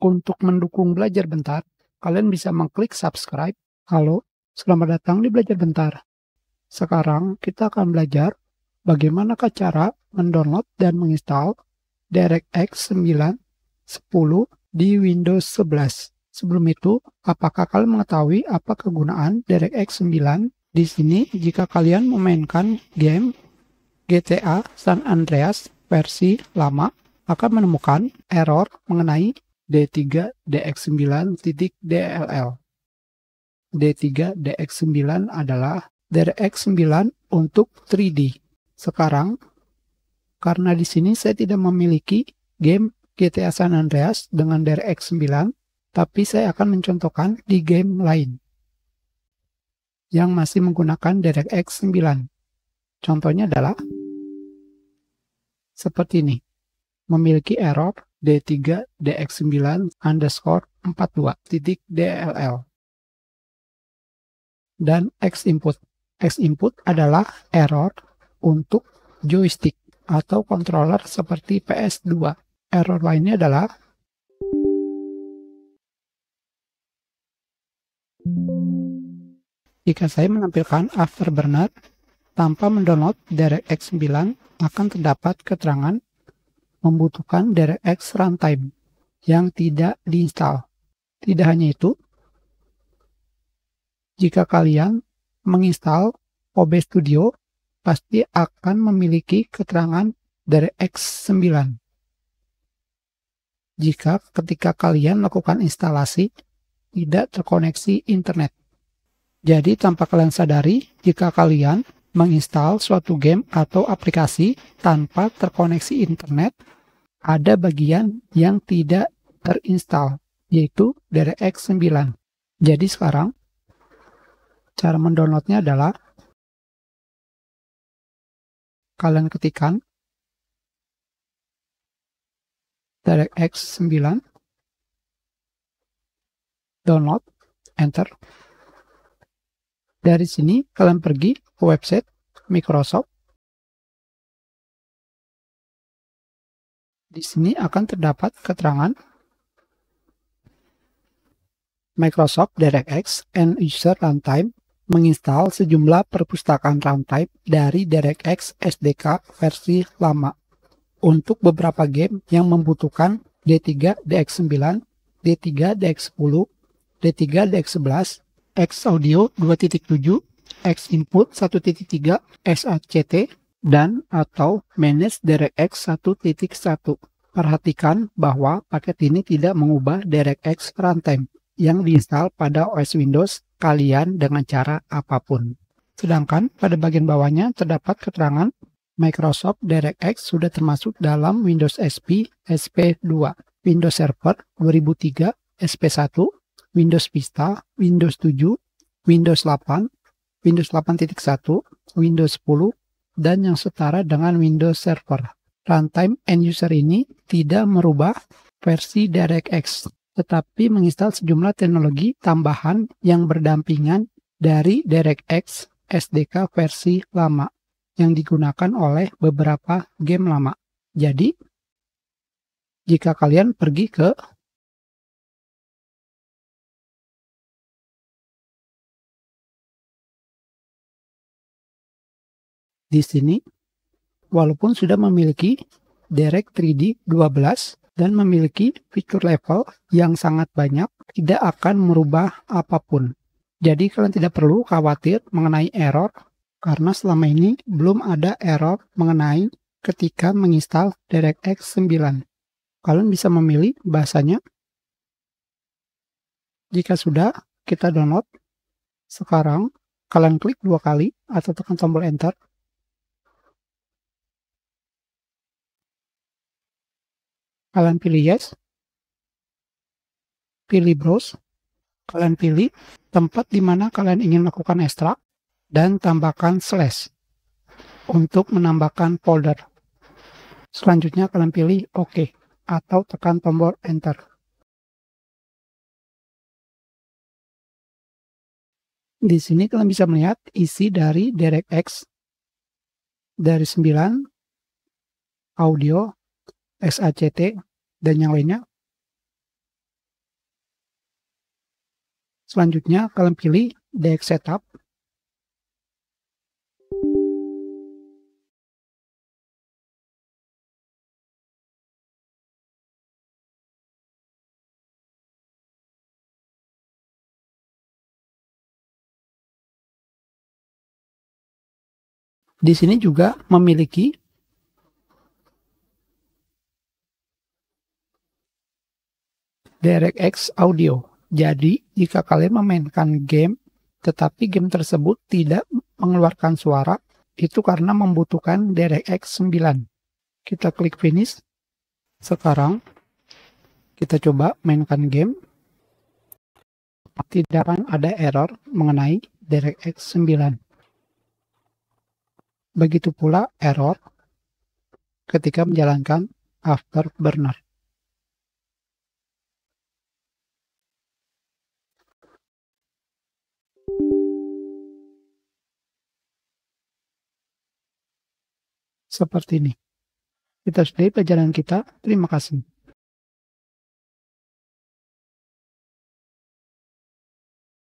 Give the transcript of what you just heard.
Untuk mendukung belajar bentar, kalian bisa mengklik subscribe. Halo, selamat datang di belajar bentar. Sekarang kita akan belajar bagaimana cara mendownload dan menginstal DirectX 9, 10 di Windows 11. Sebelum itu, apakah kalian mengetahui apa kegunaan DirectX 9? Di sini, jika kalian memainkan game GTA San Andreas versi lama, akan menemukan error mengenai D3 DX9 titik DLL. D3 DX9 adalah DX9 untuk 3D. Sekarang, karena di sini saya tidak memiliki game GTA San Andreas dengan DRX9, tapi saya akan mencontohkan di game lain yang masih menggunakan DirectX 9. Contohnya adalah seperti ini, memiliki error D3 DX9 underscore 42 titik DLL dan X input. X input adalah error untuk joystick atau controller seperti PS2. Error lainnya adalah jika saya menampilkan afterburner tanpa mendownload DirectX 9 akan terdapat keterangan membutuhkan DirectX runtime yang tidak diinstal. Tidak hanya itu, jika kalian menginstal OB Studio, pasti akan memiliki keterangan DirectX 9. Jika ketika kalian melakukan instalasi, tidak terkoneksi internet. Jadi tanpa kalian sadari, jika kalian menginstal suatu game atau aplikasi tanpa terkoneksi internet, ada bagian yang tidak terinstal, yaitu DirectX 9. Jadi sekarang, cara mendownloadnya adalah kalian ketikkan DirectX 9 download, enter. Dari sini kalian pergi ke website Microsoft. Di sini akan terdapat keterangan Microsoft DirectX and User Runtime menginstal sejumlah perpustakaan runtime dari DirectX SDK versi lama untuk beberapa game yang membutuhkan D3 DX9, D3 DX10, D3 DX11, X Audio 2.7, X Input 1.3, SACT, dan atau Manage DirectX 1.1. Perhatikan bahwa paket ini tidak mengubah DirectX runtime yang diinstal pada OS Windows kalian dengan cara apapun. Sedangkan pada bagian bawahnya terdapat keterangan Microsoft DirectX sudah termasuk dalam Windows XP SP2, Windows Server 2003 SP1, Windows Vista, Windows 7, Windows 8, Windows 8.1, Windows 10, dan yang setara dengan Windows Server. Runtime end user ini tidak merubah versi DirectX, tetapi menginstal sejumlah teknologi tambahan yang berdampingan dari DirectX SDK versi lama yang digunakan oleh beberapa game lama. Jadi, jika kalian pergi ke di sini walaupun sudah memiliki Derek 3D 12 dan memiliki fitur level yang sangat banyak tidak akan merubah apapun. Jadi kalian tidak perlu khawatir mengenai error karena selama ini belum ada error mengenai ketika menginstal DirectX 9. Kalian bisa memilih bahasanya. Jika sudah, kita download. Sekarang, kalian klik dua kali atau tekan tombol Enter kalian pilih yes pilih browse kalian pilih tempat di mana kalian ingin melakukan ekstrak dan tambahkan slash untuk menambahkan folder selanjutnya kalian pilih OK atau tekan tombol enter Di sini kalian bisa melihat isi dari DirectX dari 9 audio SACT, dan yang lainnya. Selanjutnya, kalian pilih DX Setup. Di sini juga memiliki DirectX Audio. Jadi, jika kalian memainkan game, tetapi game tersebut tidak mengeluarkan suara, itu karena membutuhkan DirectX 9. Kita klik finish. Sekarang, kita coba mainkan game. Tidak akan ada error mengenai DirectX 9. Begitu pula error ketika menjalankan afterburner. seperti ini. Kita sudahi pelajaran kita. Terima kasih.